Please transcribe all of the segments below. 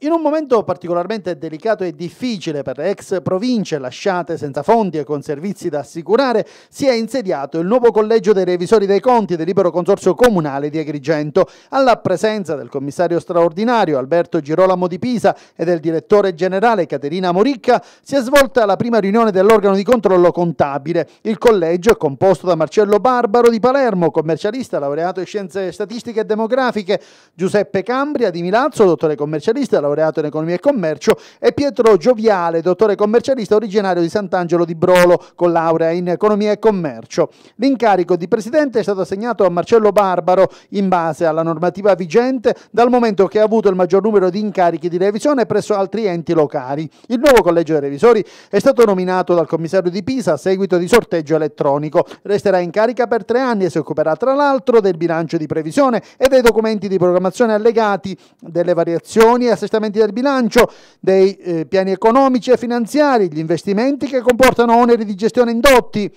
In un momento particolarmente delicato e difficile per le ex province lasciate senza fondi e con servizi da assicurare, si è insediato il nuovo collegio dei revisori dei conti del libero consorzio comunale di Agrigento, alla presenza del commissario straordinario Alberto Girolamo di Pisa e del direttore generale Caterina Moricca, si è svolta la prima riunione dell'organo di controllo contabile. Il collegio è composto da Marcello Barbaro di Palermo, commercialista laureato in scienze statistiche e demografiche, Giuseppe Cambria di Milazzo, dottore commercialista laureato in economia e commercio, e Pietro Gioviale, dottore commercialista originario di Sant'Angelo di Brolo, con laurea in economia e commercio. L'incarico di presidente è stato assegnato a Marcello Barbaro in base alla normativa vigente dal momento che ha avuto il maggior numero di incarichi di revisione presso altri enti locali. Il nuovo collegio dei revisori è stato nominato dal commissario di Pisa a seguito di sorteggio elettronico. Resterà in carica per tre anni e si occuperà tra l'altro del bilancio di previsione e dei documenti di programmazione allegati, delle variazioni e assestamenti scostamenti del bilancio, dei eh, piani economici e finanziari, gli investimenti che comportano oneri di gestione indotti,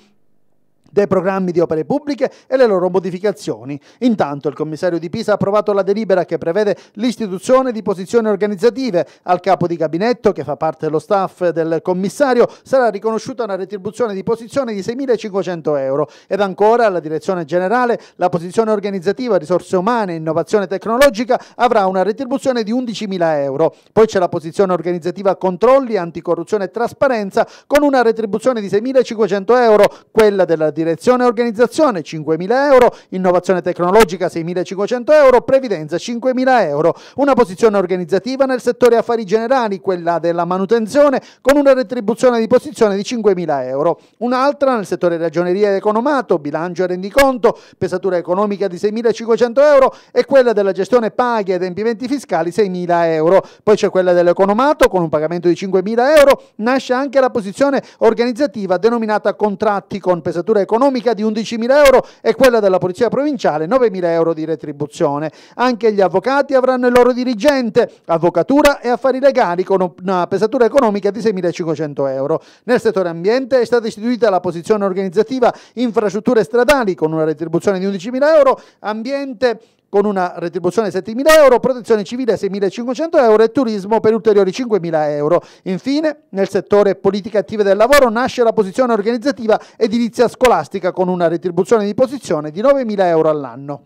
dei programmi di opere pubbliche e le loro modificazioni. Intanto il commissario di Pisa ha approvato la delibera che prevede l'istituzione di posizioni organizzative al capo di gabinetto che fa parte dello staff del commissario sarà riconosciuta una retribuzione di posizione di 6.500 euro ed ancora alla direzione generale la posizione organizzativa risorse umane e innovazione tecnologica avrà una retribuzione di 11.000 euro. Poi c'è la posizione organizzativa controlli, anticorruzione e trasparenza con una retribuzione di 6.500 euro, quella della direzione e organizzazione 5.000 euro, innovazione tecnologica 6.500 euro, previdenza 5.000 euro, una posizione organizzativa nel settore affari generali, quella della manutenzione, con una retribuzione di posizione di 5.000 euro, un'altra nel settore ragioneria ed economato, bilancio e rendiconto, pesatura economica di 6.500 euro e quella della gestione paghi e adempimenti fiscali 6.000 euro, poi c'è quella dell'economato con un pagamento di 5.000 euro, nasce anche la posizione organizzativa denominata contratti con pesatura economica economica di 11.000 euro e quella della Polizia Provinciale 9.000 euro di retribuzione. Anche gli avvocati avranno il loro dirigente, avvocatura e affari legali con una pesatura economica di 6.500 euro. Nel settore ambiente è stata istituita la posizione organizzativa infrastrutture stradali con una retribuzione di 11.000 euro, ambiente con una retribuzione di 7.000 euro, protezione civile 6.500 euro e turismo per ulteriori 5.000 euro. Infine, nel settore politiche attive del lavoro nasce la posizione organizzativa edilizia scolastica con una retribuzione di posizione di 9.000 euro all'anno.